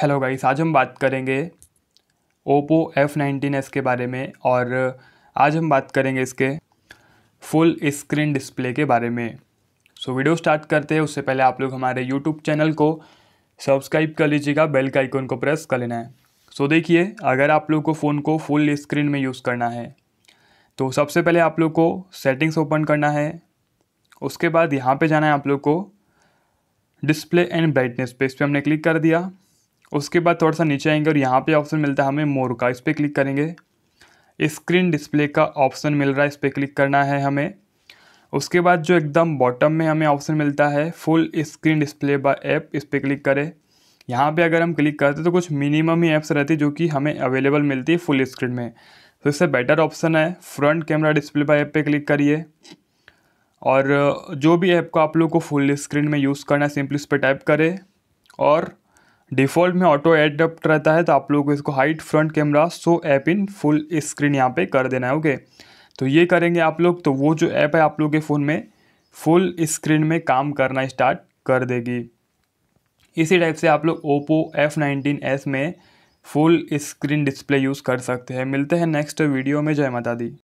hello guys आज हम बात करेंगे ओप्पो एफ़ नाइनटीन एस के बारे में और आज हम बात करेंगे इसके फुल स्क्रीन डिस्प्ले के बारे में सो so, वीडियो स्टार्ट करते हैं उससे पहले आप लोग हमारे यूट्यूब चैनल को सब्सक्राइब कर लीजिएगा बेल का आइकन को प्रेस कर लेना है सो so, देखिए अगर आप लोग को फ़ोन को फुल स्क्रीन में यूज़ करना है तो सबसे पहले आप लोग को सेटिंग्स ओपन करना है उसके बाद यहाँ पे जाना है आप लोग को डिस्प्ले एंड ब्राइटनेस पे इस पर हमने क्लिक कर दिया उसके बाद थोड़ा सा नीचे आएंगे और यहाँ पे ऑप्शन मिलता है हमें मोर का इस पर क्लिक करेंगे स्क्रीन डिस्प्ले का ऑप्शन मिल रहा है इस पर क्लिक करना है हमें उसके बाद जो एकदम बॉटम में हमें ऑप्शन मिलता है full screen display by app इस पर क्लिक करें यहाँ पे अगर हम क्लिक करते तो कुछ मिनिमम ही ऐप्स रहती जो कि हमें अवेलेबल मिलती है फुल स्क्रीन में तो इससे बेटर ऑप्शन है front camera display by app पे क्लिक करिए और जो भी ऐप को आप लोग को फुल स्क्रीन में यूज़ करना है सिंपली उस पर टाइप करें और डिफ़ॉल्ट में ऑटो एडप्ट रहता है तो आप लोगों को इसको hide front camera so app in full screen यहाँ पे कर देना है ओके तो ये करेंगे आप लोग तो वो जो ऐप है आप लोग के फ़ोन में फुल स्क्रीन में काम करना स्टार्ट कर देगी इसी टाइप से आप लोग ओप्पो एफ नाइनटीन एस में फुल स्क्रीन डिस्प्ले यूज़ कर सकते हैं मिलते हैं नेक्स्ट वीडियो में जय माता दी